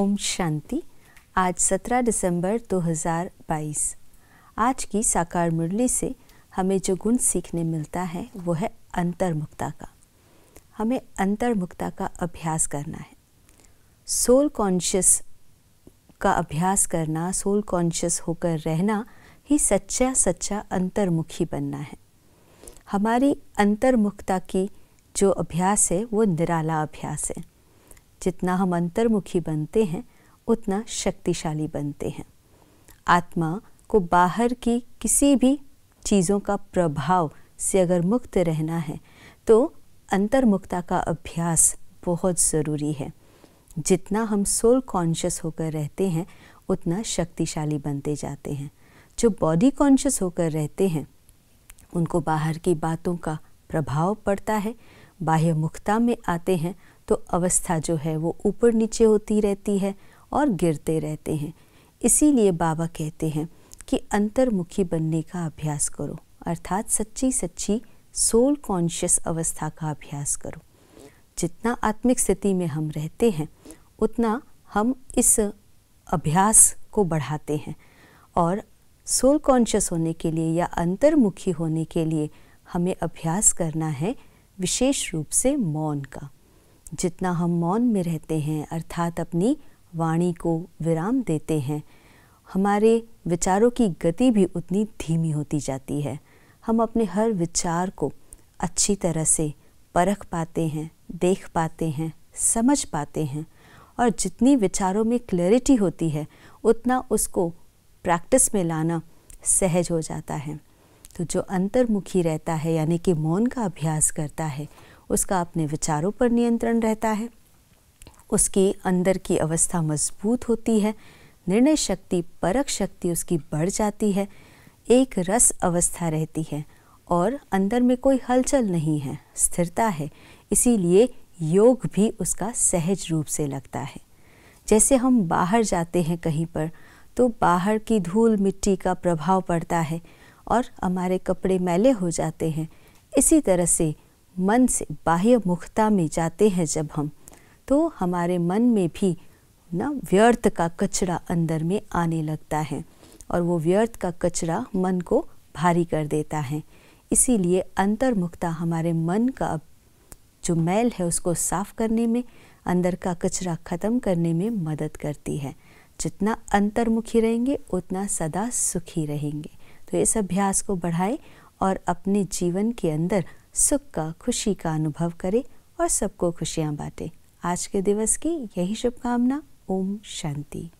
ओम शांति आज 17 दिसंबर 2022 आज की साकार मुरली से हमें जो गुण सीखने मिलता है वो है अंतर्मुक्ता का हमें अंतर्मुक्ता का अभ्यास करना है सोल कॉन्शियस का अभ्यास करना सोल कॉन्शियस होकर रहना ही सच्चा सच्चा अंतर्मुखी बनना है हमारी अंतर्मुखता की जो अभ्यास है वो निराला अभ्यास है जितना हम अंतर्मुखी बनते हैं उतना शक्तिशाली बनते हैं आत्मा को बाहर की किसी भी चीज़ों का प्रभाव से अगर मुक्त रहना है तो अंतर्मुक्ता का अभ्यास बहुत ज़रूरी है जितना हम सोल कॉन्शियस होकर रहते हैं उतना शक्तिशाली बनते जाते हैं जो बॉडी कॉन्शियस होकर रहते हैं उनको बाहर की बातों का प्रभाव पड़ता है बाह्य मुखता में आते हैं तो अवस्था जो है वो ऊपर नीचे होती रहती है और गिरते रहते हैं इसीलिए बाबा कहते हैं कि अंतर्मुखी बनने का अभ्यास करो अर्थात सच्ची सच्ची सोल कॉन्शियस अवस्था का अभ्यास करो जितना आत्मिक स्थिति में हम रहते हैं उतना हम इस अभ्यास को बढ़ाते हैं और सोल कॉन्शियस होने के लिए या अंतर्मुखी होने के लिए हमें अभ्यास करना है विशेष रूप से मौन का जितना हम मौन में रहते हैं अर्थात अपनी वाणी को विराम देते हैं हमारे विचारों की गति भी उतनी धीमी होती जाती है हम अपने हर विचार को अच्छी तरह से परख पाते हैं देख पाते हैं समझ पाते हैं और जितनी विचारों में क्लैरिटी होती है उतना उसको प्रैक्टिस में लाना सहज हो जाता है तो जो अंतर्मुखी रहता है यानी कि मौन का अभ्यास करता है उसका अपने विचारों पर नियंत्रण रहता है उसकी अंदर की अवस्था मजबूत होती है निर्णय शक्ति परक शक्ति उसकी बढ़ जाती है एक रस अवस्था रहती है और अंदर में कोई हलचल नहीं है स्थिरता है इसीलिए योग भी उसका सहज रूप से लगता है जैसे हम बाहर जाते हैं कहीं पर तो बाहर की धूल मिट्टी का प्रभाव पड़ता है और हमारे कपड़े मैले हो जाते हैं इसी तरह से मन से बाह्य मुखता में जाते हैं जब हम तो हमारे मन में भी ना व्यर्थ का कचरा अंदर में आने लगता है और वो व्यर्थ का कचरा मन को भारी कर देता है इसीलिए अंतर्मुखता हमारे मन का जो मैल है उसको साफ करने में अंदर का कचरा ख़त्म करने में मदद करती है जितना अंतर्मुखी रहेंगे उतना सदा सुखी रहेंगे तो इस अभ्यास को बढ़ाए और अपने जीवन के अंदर सुख का खुशी का अनुभव करें और सबको खुशियाँ बांटें आज के दिवस की यही शुभकामना ओम शांति